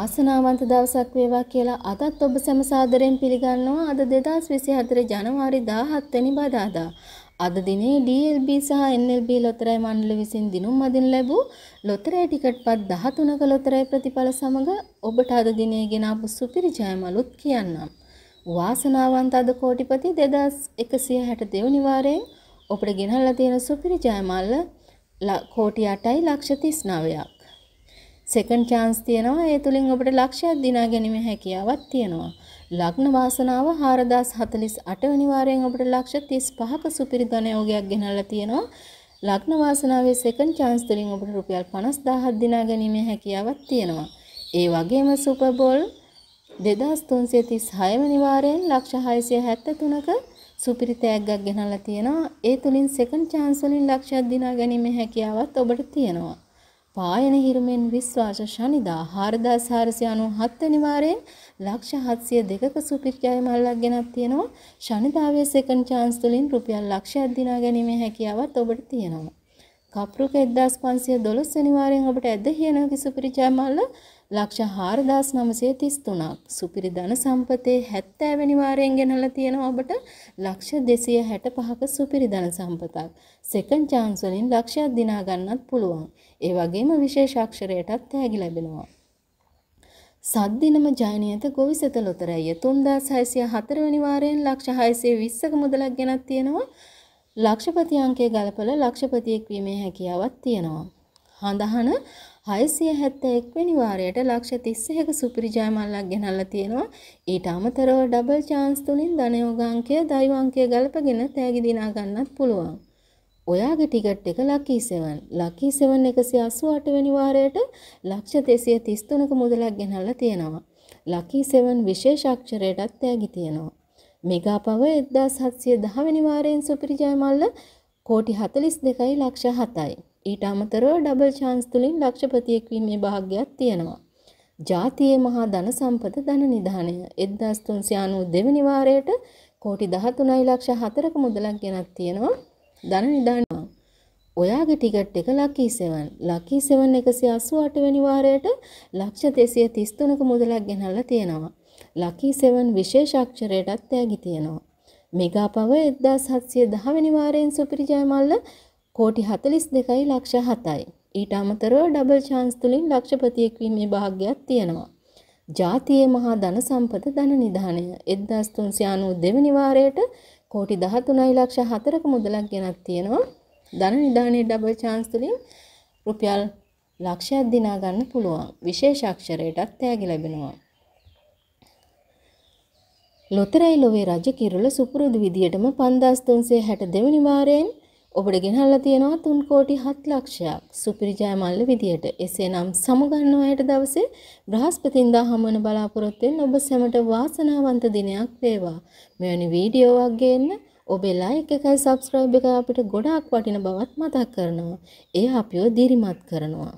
ආසනාවන්ත දවසක් වේවා කියලා අදත් ඔබ සැම සාදරයෙන් පිළිගන්නවා අද 2024 ජනවාරි 17 වෙනි බදාදා. අද දිනේ DLB සහ NLB ලොතරැයි මණ්ඩල විසින් දිනුම් අදින් ලැබූ ලොතරැයි ටිකට්පත් 13ක ලොතරැයි ප්‍රතිඵල සමග ඔබට අද දිනේ ගෙනාපු සුපිරි ජයමලුත් කියන්නම්. වාසනාවන්ත අද කෝටිපති 2162 වෙනි වාරයෙන් ඔබට ගෙනල්ලා තියෙන සුපිරි ජයමල්ල කෝටි 8යි ලක්ෂ 39ක්. සෙකන්ඩ් chance තියෙනවා. ඒ තුලින් ඔබට ලක්ෂයක් දිනා ගැනීම හැකියාවක් තියෙනවා. ලග්න වාසනාව 4048 වෙනි වාරයෙන් ඔබට ලක්ෂ 35ක සුපිරි ධනයෝගයක් ගෙනල්ලා තියෙනවා. ලග්න වාසනාවේ සෙකන්ඩ් chance වලින් ඔබට රුපියල් 50000ක් දිනා ගැනීමේ හැකියාවක් තියෙනවා. ඒ වගේම සුපර් බෝල් 2336 වෙනි වාරයෙන් ලක්ෂ 673ක සුපිරි තෑග්ගක් ගෙනල්ලා තියෙනවා. ඒ තුලින් සෙකන්ඩ් chance වලින් ලක්ෂයක් දිනා ගැනීමේ හැකියාවත් ඔබට තියෙනවා. පායන හිරුමෙන් විශ්වාස ශනිදා 4497 වෙනි වාරයෙන් ලක්ෂ 702ක සුපිරියයි මල්ලක් ගෙනත් තියෙනවා. ශනිදාවේ සෙකන්ඩ් chance තුලින් රුපියල් ලක්ෂයක් දිනා ගැනීමේ හැකියාවත් ඔබට තියෙනවා. කප්රුක 1512 සෙනවාරයෙන් ඔබට ඇද කියන කිසුපිරිචා මල්ල ලක්ෂ 4933ක් සුපිරි ධන සම්පතේ 70 වෙනි වාරයෙන් ගෙනල්ලා තියෙනවා ඔබට ලක්ෂ 265ක සුපිරි ධන සම්පතක් සෙකන්ඩ් chance වලින් ලක්ෂයක් දිනා ගන්නත් පුළුවන් ඒ වගේම විශේෂ අක්ෂරයටත් තෑගි ලැබෙනවා සද්දිනම ජයනියත ගොවිසත ලොතරැය 3604 වෙනි වාරයෙන් ලක්ෂ 620ක මුදලක් ගෙනත් තියෙනවා ලක්ෂපති අංකය ගලපල ලක්ෂපතියෙක් වීමේ හැකියාවක් තියෙනවා. හඳහන 671 වෙනි වාරයට ලක්ෂ 31ක සුපිරි ජයමල්ලක් ගෙනල්ලා තියෙනවා. ඊට අමතරව ඩබල් chance තුලින් ධනයෝගාංකය දෛවාංකය ගලපගෙන තෑගි දිනා ගන්නත් පුළුවන්. ඔයාගේ ටිකට් එක ලකී 7. ලකී 7 188 වෙනි වාරයට ලක්ෂ 233ක මුදලක් ගෙනල්ලා තියෙනවා. ලකී 7 විශේෂ අක්ෂරයටත් තෑගි තියෙනවා. මෙගා පව 1710 වෙනි වාරයෙන් සුපිරි ජයමල්ල කෝටි 42යි ලක්ෂ 7යි. ඊට අමතරව ඩබල් chance තුලින් ලක්ෂපතියෙක් වීමේ භාග්‍යයක් තියෙනවා. ජාතියේ මහා ධන සම්පත ධන නිධානය 1392 වෙනි වාරයට කෝටි 13යි ලක්ෂ 4ක මුදලක් ගෙනත් තියෙනවා. ධන නිධානය ඔයාගේ ටිකට් එක ලකී 7 ලකී 7 188 වෙනි වාරයට ලක්ෂ 233ක මුදලක් ගෙනල්ලා තියෙනවා. ලකී සෙවන් විශේෂාක්ෂරයටත් තෑගි තියෙනවා. මෙගාපව 1710 වෙනි වාරයෙන් සුපිරි ජයමල්ල කෝටි 42යි ලක්ෂ 7යි. ඊට අමතරව ඩබල් chance තුලින් ලක්ෂපතියෙක් වීමේ භාග්‍යයක් තියෙනවා. ජාතියේ මහා ධන සම්පත ධන නිධානය 1392 වෙනි වාරයට කෝටි 13යි ලක්ෂ 4ක මුදලක් ගෙනත් තියෙනවා. ධන නිධානයේ ඩබල් chance තුලින් රුපියල් ලක්ෂයක් දිනා ගන්න පුළුවන්. විශේෂ අක්ෂරයටත් තෑගි ලැබෙනවා. ලොතරැයි ලොවේ රජ කිරුළ සුපුරුදු විදියටම 5360 දෙවනි වාරයෙන් ඔබට ගෙනල්ලා තියෙනවා 3 කෝටි 7 ලක්ෂයක් සුපිරි ජයමල්ල විදියට. එසේනම් සමුගන්න ඔයට දවසේ බ්‍රහස්පතින්දා හමන බලාපොරොත්තු ඔබ සැමට වාසනාවන්ත දිනයක් වේවා. මෙවැනි වීඩියෝවක් ගේන්න ඔබේ ලයික් එකයි subscribe එකයි අපිට ගොඩාක් වටින බවත් මතක් කරනවා. ඒ අපිව දිරිමත් කරනවා.